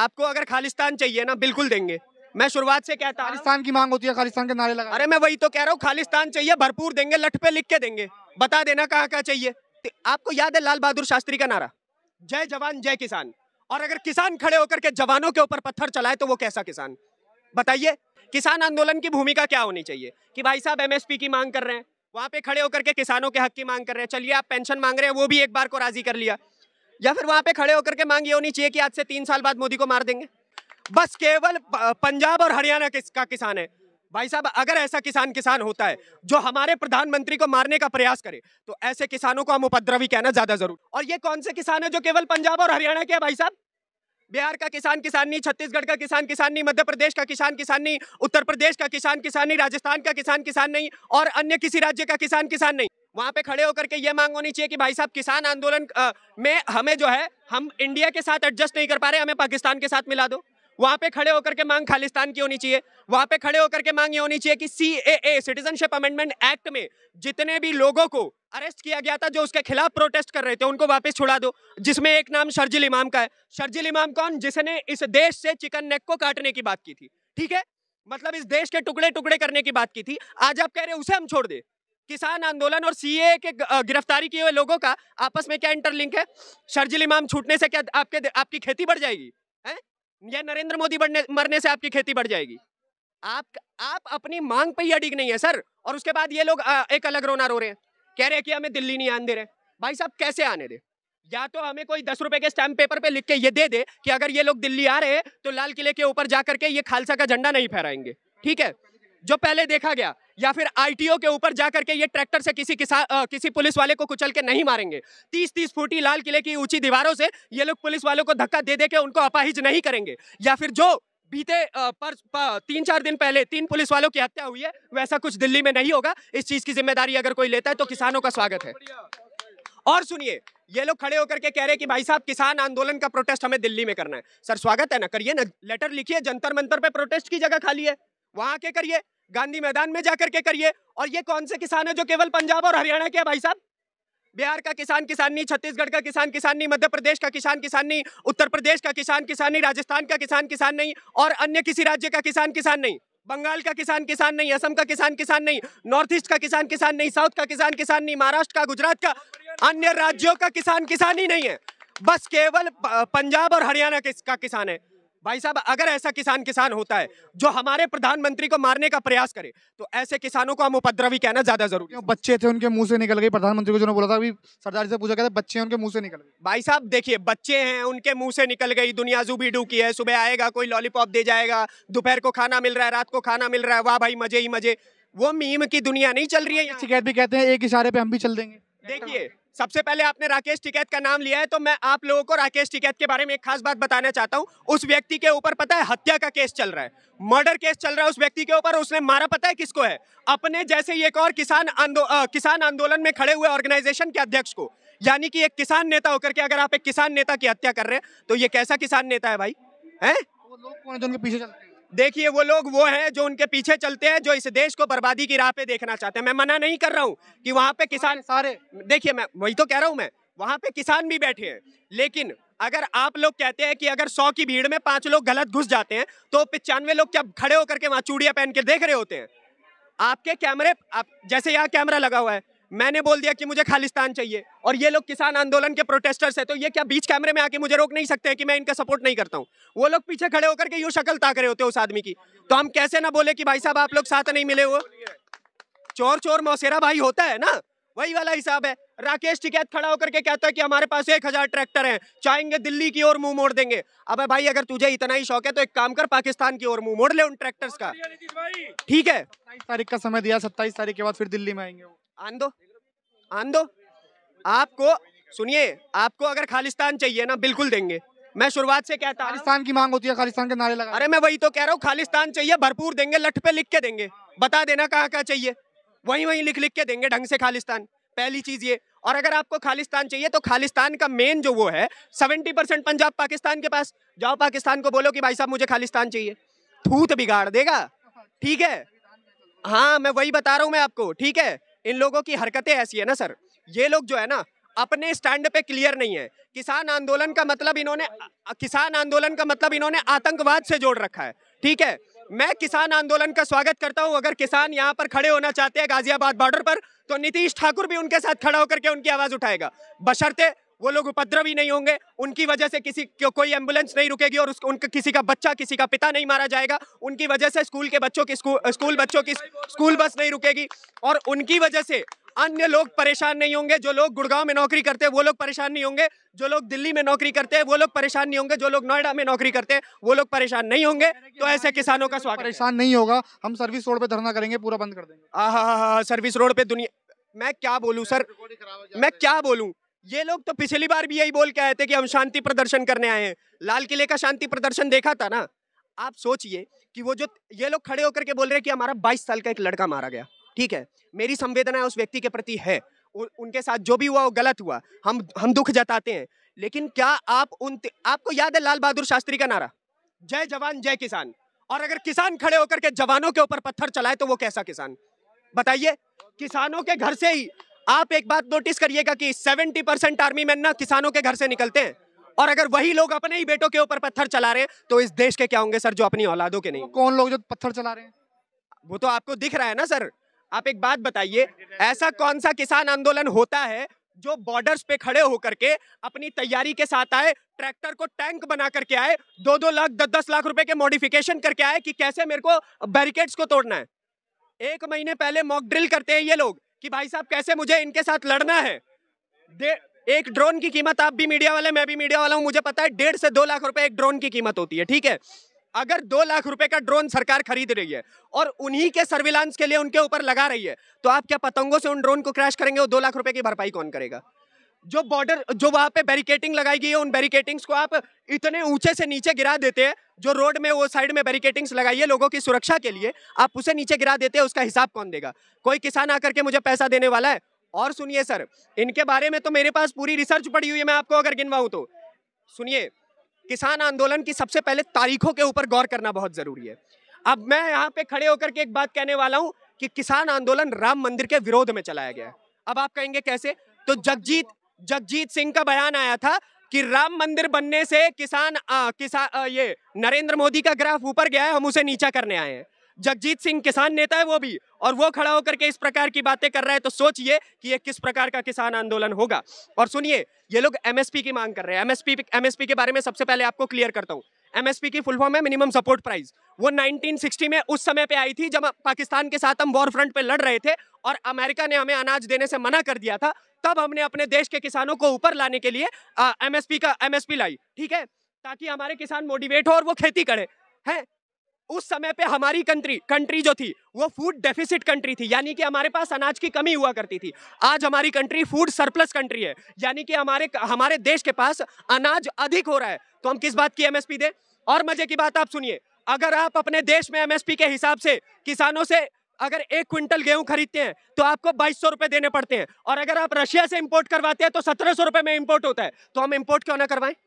आपको अगर खालिस्तान चाहिए ना बिल्कुल देंगे मैं शुरुआत से कहता खालिस्तान की मांग होती है खालिस्तान के नारे लगा अरे मैं वही तो कह रहा हूँ खालिस्तान चाहिए भरपूर देंगे लठ पे लिख के देंगे बता देना कहाँ कहाँ चाहिए तो आपको याद है लाल बहादुर शास्त्री का नारा जय जवान जय किसान और अगर किसान खड़े होकर के जवानों के ऊपर पत्थर चलाए तो वो कैसा किसान बताइए किसान आंदोलन की भूमिका क्या होनी चाहिए कि भाई साहब एमएसपी की मांग कर रहे हैं वहां पे खड़े होकर के किसानों के हक की मांग कर रहे हैं चलिए आप पेंशन मांग रहे हैं वो भी एक बार को राजी कर लिया या फिर वहां पे खड़े होकर के मांग ये होनी चाहिए कि आज से तीन साल बाद मोदी को मार देंगे बस केवल पंजाब और हरियाणा का किसान है भाई साहब अगर ऐसा किसान किसान होता है जो हमारे प्रधानमंत्री को मारने का प्रयास करे तो ऐसे किसानों को हम उपद्रवी कहना ज्यादा जरूर और ये कौन से किसान है जो केवल पंजाब और हरियाणा के है भाई साहब बिहार का किसान किसान नहीं छत्तीसगढ़ का किसान किसान नहीं मध्य प्रदेश का किसान किसान नहीं उत्तर प्रदेश का किसान किसान नहीं राजस्थान का किसान किसान नहीं और अन्य किसी राज्य का किसान किसान नहीं वहां पे खड़े होकर के ये मांग होनी चाहिए कि भाई साहब किसान आंदोलन में हमें जो है हम इंडिया के साथ एडजस्ट नहीं कर पा रहे हमें पाकिस्तान के साथ मिला दो वहां पे खड़े होकर के मांग खालिस्तान की होनी चाहिए वहाँ पे खड़े होकर के मांग ये होनी चाहिए कि C A A citizenship amendment act में जितने भी लोगों को अरेस्ट किया गया था जो उसके खिलाफ प्रोटेस्ट कर रहे थे उनको वापस छुड़ा दो जिसमें एक नाम शर्जिल इमाम का है शर्जिल इमाम कौन जिसने इस देश से चिकन नेक को काटने की बात की थी ठीक है मतलब इस देश के टुकड़े टुकड़े करने की बात की थी आज आप कह रहे उसे हम छोड़ दे किसान आंदोलन और सीए के गिरफ्तारी किए हुए लोगों का आपस में क्या इंटरलिंक है शर्जिल इमाम छूटने से क्या आपके आपकी खेती बढ़ जाएगी है या नरेंद्र मोदी बढ़ने मरने से आपकी खेती बढ़ जाएगी आप आप अपनी मांग पे ही अडिग नहीं है सर और उसके बाद ये लोग एक अलग रोना रो रहे हैं कह रहे हैं कि हमें दिल्ली नहीं आने दे रहे भाई साहब कैसे आने दे या तो हमें कोई दस रुपए के स्टैम्प पेपर पे लिख के ये दे दे कि अगर ये लोग दिल्ली आ रहे हैं तो लाल किले के ऊपर जा करके ये खालसा का झंडा नहीं फहराएंगे ठीक है जो पहले देखा गया या फिर आईटीओ के ऊपर जाकर के ये ट्रैक्टर से किसी आ, किसी पुलिस वाले को कुचल के नहीं मारेंगे तीस तीस फुटी लाल किले की ऊंची दीवारों से ये लोग पुलिस वालों को धक्का दे दे के उनको अपाहिज नहीं करेंगे या फिर जो बीते पर, पर तीन चार दिन पहले तीन पुलिस वालों की हत्या हुई है वैसा कुछ दिल्ली में नहीं होगा इस चीज की जिम्मेदारी अगर कोई लेता है तो किसानों का स्वागत है और सुनिए ये लोग खड़े होकर के कह रहे हैं कि भाई साहब किसान आंदोलन का प्रोटेस्ट हमें दिल्ली में करना है सर स्वागत है ना करिए ना लेटर लिखिए जंतर मंतर पे प्रोटेस्ट की जगह खाली है वहां के करिए गांधी मैदान में जाकर के करिए और ये कौन से किसान है जो केवल पंजाब और हरियाणा के भाई साहब बिहार का किसान किसान नहीं छत्तीसगढ़ का किसान किसान नहीं मध्य प्रदेश का किसान किसान नहीं उत्तर प्रदेश का किसान किसान नहीं राजस्थान का किसान किसान नहीं और अन्य किसी राज्य का किसान किसान नहीं बंगाल का किसान किसान नहीं असम का किसान किसान नहीं नॉर्थ ईस्ट का किसान किसान नहीं साउथ का किसान किसान नहीं महाराष्ट्र का गुजरात का अन्य राज्यों का किसान किसान ही नहीं है बस केवल पंजाब और हरियाणा का किसान है भाई साहब अगर ऐसा किसान किसान होता है जो हमारे प्रधानमंत्री को मारने का प्रयास करे तो ऐसे किसानों को हम उपद्रवी कहना ज्यादा जरूरी है बच्चे थे उनके मुंह से निकल गई प्रधानमंत्री को जो बोला था अभी सरदार से पूछा गया था बच्चे उनके मुंह से निकल गए भाई साहब देखिए बच्चे हैं उनके मुंह से निकल गई दुनिया जूबी डूकी है सुबह आएगा कोई लॉलीपॉप दे जाएगा दोपहर को खाना मिल रहा है रात को खाना मिल रहा है वाह भाई मजे ही मजे वो मीम की दुनिया नहीं चल रही है शिकायत भी कहते हैं एक इशारे पे हम भी चल देंगे देखिए सबसे पहले आपने राकेश टिकैत का नाम लिया है तो मैं आप लोगों को राकेश टिकैत के बारे में एक खास बात बताना चाहता हूँ उस व्यक्ति के ऊपर पता है हत्या का केस चल रहा है मर्डर केस चल रहा है उस व्यक्ति के ऊपर उसने मारा पता है किसको है अपने जैसे एक और किसान आंदो, आ, किसान आंदोलन में खड़े हुए ऑर्गेनाइजेशन के अध्यक्ष को यानी कि एक किसान नेता होकर के अगर आप एक किसान नेता की हत्या कर रहे हैं तो ये कैसा किसान नेता है भाई है लोग कौन है जो उनके पीछे चलते देखिए वो लोग वो हैं जो उनके पीछे चलते हैं जो इस देश को बर्बादी की राह पे देखना चाहते हैं मैं मना नहीं कर रहा हूँ कि वहाँ पे किसान सारे देखिए मैं वही तो कह रहा हूँ मैं वहाँ पे किसान भी बैठे हैं लेकिन अगर आप लोग कहते हैं कि अगर सौ की भीड़ में पांच लोग गलत घुस जाते हैं तो पिचानवे लोग क्या खड़े होकर के वहाँ चूड़िया पहन के देख रहे होते हैं आपके कैमरे आप जैसे यहाँ कैमरा लगा हुआ है मैंने बोल दिया कि मुझे खालिस्तान चाहिए और ये लोग किसान आंदोलन के प्रोटेस्टर्स हैं तो ये क्या बीच कैमरे में आके मुझे रोक नहीं सकते हैं कि मैं इनका सपोर्ट नहीं करता हूँ वो लोग पीछे खड़े होकर के यू शक्ल ताक रहे होते उस आदमी की तो हम कैसे ना बोले कि भाई साहब आप लोग साथ नहीं मिले वो चोर चोर मौसेरा भाई होता है ना वही वाला हिसाब है राकेश टिकैत खड़ा होकर के कहता है कि हमारे पास एक हजार ट्रैक्टर हैं चाहेंगे दिल्ली की ओर मुंह मोड़ देंगे अब भाई अगर तुझे इतना ही शौक है तो एक काम कर पाकिस्तान की ओर मुंह मोड़ ले उन ट्रैक्टर्स का ठीक है सत्ताईस तारीख का समय दिया सत्ताईस तारीख के बाद फिर दिल्ली में आएंगे आन दो आन दो आपको सुनिए आपको अगर खालिस्तान चाहिए ना बिल्कुल देंगे मैं शुरुआत से कहता खालिस्तान की मांग होती है खालिस्तान के नारे लगा अरे मैं वही तो कह रहा हूँ खालिस्तान चाहिए भरपूर देंगे लठ पे लिख के देंगे बता देना कहाँ कहाँ चाहिए वहीं वहीं लिख लिख के देंगे ढंग से खालिस्तान पहली चीज ये और अगर आपको खालिस्तान चाहिए तो खालिस्तान का मेन जो वो है सेवेंटी परसेंट पंजाब पाकिस्तान के पास जाओ पाकिस्तान को बोलो कि भाई साहब मुझे खालिस्तान चाहिए थूत बिगाड़ देगा ठीक है हाँ मैं वही बता रहा हूँ मैं आपको ठीक है इन लोगों की हरकतें ऐसी है ना सर ये लोग जो है ना अपने स्टैंड पे क्लियर नहीं है किसान आंदोलन का मतलब इन्होंने किसान आंदोलन का मतलब इन्होंने आतंकवाद से जोड़ रखा है ठीक है मैं किसान आंदोलन का स्वागत करता हूं अगर किसान यहां पर खड़े होना चाहते हैं गाजियाबाद बॉर्डर पर तो नीतीश ठाकुर भी उनके साथ खड़ा होकर के उनकी आवाज उठाएगा बशर्ते वो लोग उपद्रवी नहीं होंगे उनकी वजह से किसी को, कोई एम्बुलेंस नहीं रुकेगी और उसको उनका किसी का बच्चा किसी का पिता नहीं मारा जाएगा उनकी वजह से स्कूल के बच्चों की स्कूल, स्कूल बच्चों की स्कूल बस नहीं रुकेगी और उनकी वजह से अन्य लोग परेशान नहीं होंगे जो लोग गुड़गांव में नौकरी करते हैं वो लोग परेशान नहीं होंगे जो लोग दिल्ली में नौकरी करते हैं वो लोग परेशान नहीं होंगे जो लोग नोएडा में नौकरी करते हैं वो लोग परेशान नहीं होंगे तो ऐसे किसानों का स्वागत परेशान नहीं होगा हम सर्विस रोड पर धरना करेंगे पूरा बंद कर देंगे हाँ हाँ हाँ सर्विस रोड पे दुनिया मैं क्या बोलूँ सर मैं क्या बोलूँ ये लोग तो पिछली बार भी यही बोल के आए थे कि हम शांति प्रदर्शन करने आए हैं लाल किले का शांति प्रदर्शन देखा था ना आप सोचिए कि वो जो ये लोग खड़े होकर के बोल रहे हैं कि हमारा 22 साल का एक लड़का मारा गया ठीक है मेरी संवेदना उस व्यक्ति के प्रति है उनके साथ जो भी हुआ वो गलत हुआ हम हम दुख जताते हैं लेकिन क्या आप उन आपको याद है लाल बहादुर शास्त्री का नारा जय जवान जय किसान और अगर किसान खड़े होकर के जवानों के ऊपर पत्थर चलाए तो वो कैसा किसान बताइए किसानों के घर से ही आप एक बात नोटिस करिएगा कि 70 परसेंट आर्मी मैन ना किसानों के घर से निकलते हैं और अगर वही लोग अपने ही बेटों के ऊपर पत्थर चला रहे हैं तो इस देश के क्या होंगे सर जो अपनी औलादों के नहीं कौन लोग जो पत्थर चला रहे हैं वो तो आपको दिख रहा है ना सर आप एक बात बताइए ऐसा कौन सा किसान आंदोलन होता है जो बॉर्डर्स पे खड़े होकर के अपनी तैयारी के साथ आए ट्रैक्टर को टैंक बना करके आए दो दो लाख दस दस लाख रुपए के मॉडिफिकेशन करके आए कि कैसे मेरे को बैरिकेड्स को तोड़ना है एक महीने पहले मॉक ड्रिल करते हैं ये लोग कि भाई साहब कैसे मुझे इनके साथ लड़ना है एक ड्रोन की कीमत आप भी मीडिया वाले मैं भी मीडिया वाला हूँ मुझे पता है डेढ़ से दो लाख रुपए एक ड्रोन की कीमत होती है ठीक है अगर दो लाख रुपए का ड्रोन सरकार खरीद रही है और उन्हीं के सर्विलांस के लिए उनके ऊपर लगा रही है तो आप क्या पतंगों से उन ड्रोन को क्रैश करेंगे और दो लाख रुपए की भरपाई कौन करेगा जो बॉर्डर जो वहाँ पे बैरिकेटिंग लगाई गई है उन बैरिकेटिंग्स को आप इतने ऊंचे से नीचे गिरा देते हैं जो रोड में वो साइड में बैरिकेटिंग्स लगाई है लोगों की सुरक्षा के लिए आप उसे नीचे गिरा देते हैं उसका हिसाब कौन देगा कोई किसान आकर के मुझे पैसा देने वाला है और सुनिए सर इनके बारे में तो मेरे पास पूरी रिसर्च पड़ी हुई है मैं आपको अगर गिनवाऊँ तो सुनिए किसान आंदोलन की सबसे पहले तारीखों के ऊपर गौर करना बहुत ज़रूरी है अब मैं यहाँ पे खड़े होकर के एक बात कहने वाला हूँ कि किसान आंदोलन राम मंदिर के विरोध में चलाया गया है अब आप कहेंगे कैसे तो जगजीत जगजीत सिंह का बयान आया था कि राम मंदिर बनने से किसान आ, किसा, आ, ये नरेंद्र मोदी का ग्राफ ऊपर गया है हम उसे नीचा करने आए हैं जगजीत सिंह किसान नेता है वो भी और वो खड़ा होकर के इस प्रकार की बातें कर रहा है तो सोचिए कि ये किस प्रकार का किसान आंदोलन होगा और सुनिए ये लोग एमएसपी की मांग कर रहे हैं एमएसपी एमएसपी के बारे में सबसे पहले आपको क्लियर करता हूँ एमएसपी की फुल फॉर्म है मिनिमम सपोर्ट प्राइस वो 1960 में उस समय पे आई थी जब पाकिस्तान के साथ हम वॉर फ्रंट पे लड़ रहे थे और अमेरिका ने हमें अनाज देने से मना कर दिया था तब हमने अपने देश के किसानों को ऊपर लाने के लिए एमएसपी का एमएसपी लाई ठीक है ताकि हमारे किसान मोटिवेट हो और वो खेती करे है उस समय पे हमारी कंट्री कंट्री जो थी वो फूड डेफिसिट कंट्री थी यानी कि हमारे पास अनाज की कमी हुआ करती थी आज हमारी कंट्री फूड सरप्लस कंट्री है यानी कि हमारे हमारे देश के पास अनाज अधिक हो रहा है तो हम किस बात की एमएसपी दें और मजे की बात आप सुनिए अगर आप अपने देश में एमएसपी के हिसाब से किसानों से अगर एक क्विंटल गेहूं खरीदते हैं तो आपको बाईस सौ रुपए देने पड़ते हैं और अगर आप रशिया से इंपोर्ट करवाते हैं तो सत्रह सौ रुपए में इंपोर्ट होता है तो हम इंपोर्ट क्यों ना करवाएं